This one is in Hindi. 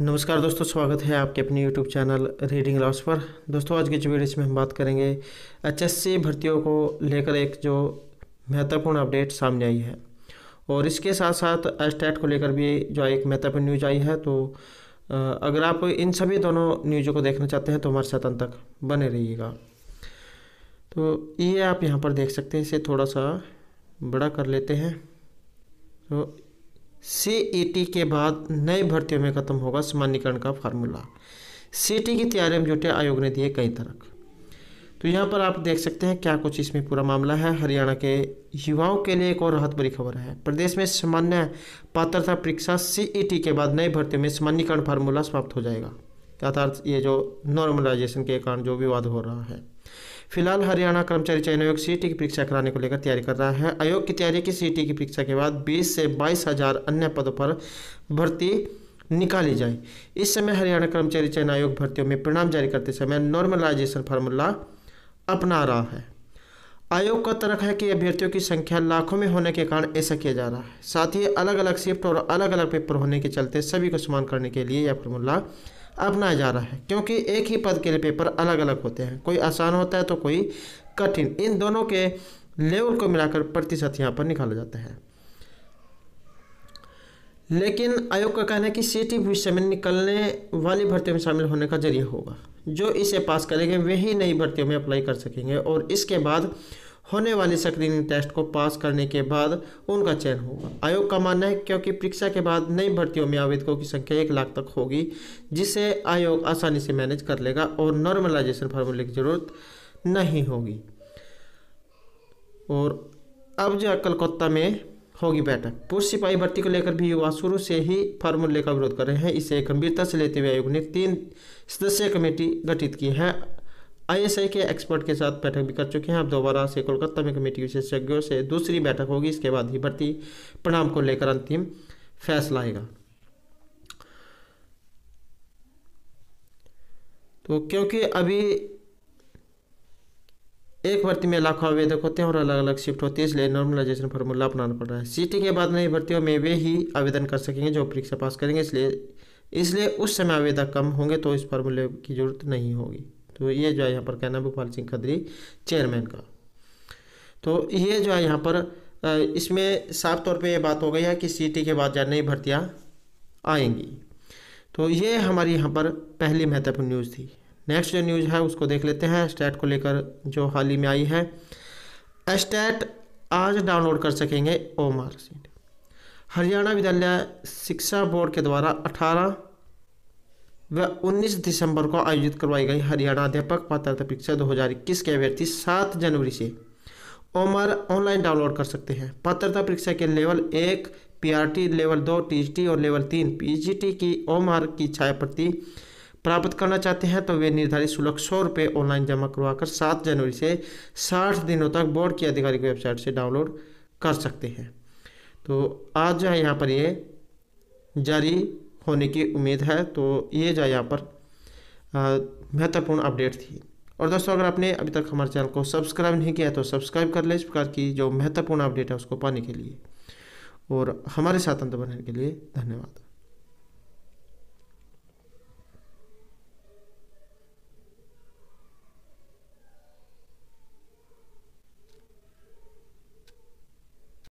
नमस्कार दोस्तों स्वागत है आपके अपने यूट्यूब चैनल रीडिंग लॉस पर दोस्तों आज के जो वीडियो में हम बात करेंगे एचएससी भर्तियों को लेकर एक जो महत्वपूर्ण अपडेट सामने आई है और इसके साथ साथ एस्टेट को लेकर भी जो एक महत्वपूर्ण न्यूज आई है तो अगर आप इन सभी दोनों न्यूज़ों को देखना चाहते हैं तो हमारे साथ अंत तक बने रहिएगा तो ये आप यहाँ पर देख सकते हैं इसे थोड़ा सा बड़ा कर लेते हैं तो सी e के बाद नए भर्तियों में खत्म होगा सामान्यकरण का फार्मूला सी e की तैयारी में जुटे आयोग ने दिए कई तरह तो यहाँ पर आप देख सकते हैं क्या कुछ इसमें पूरा मामला है हरियाणा के युवाओं के लिए एक और राहत भरी खबर है प्रदेश में सामान्य पात्रता परीक्षा टी e के बाद नई भर्ती में सामान्यकरण फार्मूला समाप्त हो जाएगा अर्थात ये जो नॉर्मलाइजेशन के कारण जो विवाद हो रहा है फिलहाल हरियाणा कर्मचारी चयन आयोग सीटी की परीक्षा कराने को लेकर तैयारी कर रहा है आयोग की तैयारी की सीटी की परीक्षा के बाद बीस से बाईस हजार अन्य पदों पर भर्ती निकाली जाए इस समय हरियाणा कर्मचारी चयन आयोग भर्तियों में परिणाम जारी करते समय नॉर्मलाइजेशन फार्मूला अपना रहा है आयोग का तर्क है कि अभ्यर्थियों की संख्या लाखों में होने के कारण ऐसा किया जा रहा है साथ ही अलग अलग शिफ्ट और अलग अलग पेपर होने के चलते सभी को समान करने के लिए यह फार्मूला अपनाया जा रहा है क्योंकि एक ही पद के लिए पेपर अलग अलग होते हैं कोई आसान होता है तो कोई कठिन इन दोनों के लेवल को मिलाकर प्रतिशत यहाँ पर निकाला जाता है लेकिन आयोग का कहना है कि सी टी भविष्य में निकलने वाली भर्तियों में शामिल होने का जरिए होगा जो इसे पास करेंगे वे ही नई भर्तियों में अप्लाई कर सकेंगे और इसके बाद होने वाली स्क्रीनिंग टेस्ट को पास करने के बाद उनका चयन होगा आयोग का मानना है क्योंकि परीक्षा के बाद नई भर्तियों में आवेदकों की संख्या एक लाख तक होगी जिसे आयोग आसानी से मैनेज कर लेगा और नॉर्मलाइजेशन फार्मूले की ज़रूरत नहीं होगी और अब जो कलकत्ता में होगी बैठक पूर्व सिपाही भर्ती को लेकर भी युवा शुरू से ही फार्मूले का विरोध कर रहे हैं इसे गंभीरता से लेते हुए आयोग ने तीन सदस्यीय कमेटी गठित की है आईएसआई के एक्सपर्ट के साथ बैठक भी कर चुके हैं अब दोबारा से कोलकाता में कमेटी विशेषज्ञों से दूसरी बैठक होगी इसके बाद ही भर्ती परिणाम को लेकर अंतिम फैसला आएगा तो क्योंकि अभी एक भर्ती में लाखों आवेदक होते हैं और अलग अलग शिफ्ट होती है इसलिए नॉर्मलाइजेशन फार्मूला अपनाना पड़ रहा है सीटिंग के बाद नई भर्तियों में वे ही आवेदन कर सकेंगे जो परीक्षा पास करेंगे इसलिए इसलिए उस समय आवेदक कम होंगे तो इस फार्मूले की जरूरत नहीं होगी तो ये जो है यहाँ पर कहना भोपाल सिंह खदरी चेयरमैन का तो ये जो है यहाँ पर इसमें साफ तौर पे ये बात हो गई है कि सीटी के बाद जो नई भर्तियाँ आएंगी तो ये हमारी यहाँ पर पहली महत्वपूर्ण न्यूज़ थी नेक्स्ट जो न्यूज़ है उसको देख लेते हैं स्टैट को लेकर जो हाल ही में आई है स्टैट आज डाउनलोड कर सकेंगे ओ मार्कशीट हरियाणा विद्यालय शिक्षा बोर्ड के द्वारा अठारह व 19 दिसंबर को आयोजित करवाई गई हरियाणा अध्यापक पात्रता परीक्षा 2021 के अभ्यर्थी 7 जनवरी से ओमर ऑनलाइन डाउनलोड कर सकते हैं पात्रता परीक्षा के लेवल एक पीआरटी लेवल दो टीजीटी और लेवल तीन पीजीटी की ओमर की छायाप्रति प्राप्त करना चाहते हैं तो वे निर्धारित शुल्क सौ रुपये ऑनलाइन जमा करवाकर सात जनवरी से साठ दिनों तक बोर्ड की आधिकारिक वेबसाइट से डाउनलोड कर सकते हैं तो आज जो है यहाँ पर ये जारी होने की उम्मीद है तो ये जो यहाँ पर महत्वपूर्ण अपडेट थी और दोस्तों अगर आपने अभी तक हमारे चैनल को सब्सक्राइब नहीं किया है तो सब्सक्राइब कर लें इस प्रकार की जो महत्वपूर्ण अपडेट है उसको पाने के लिए और हमारे साथ अंत बनने के लिए धन्यवाद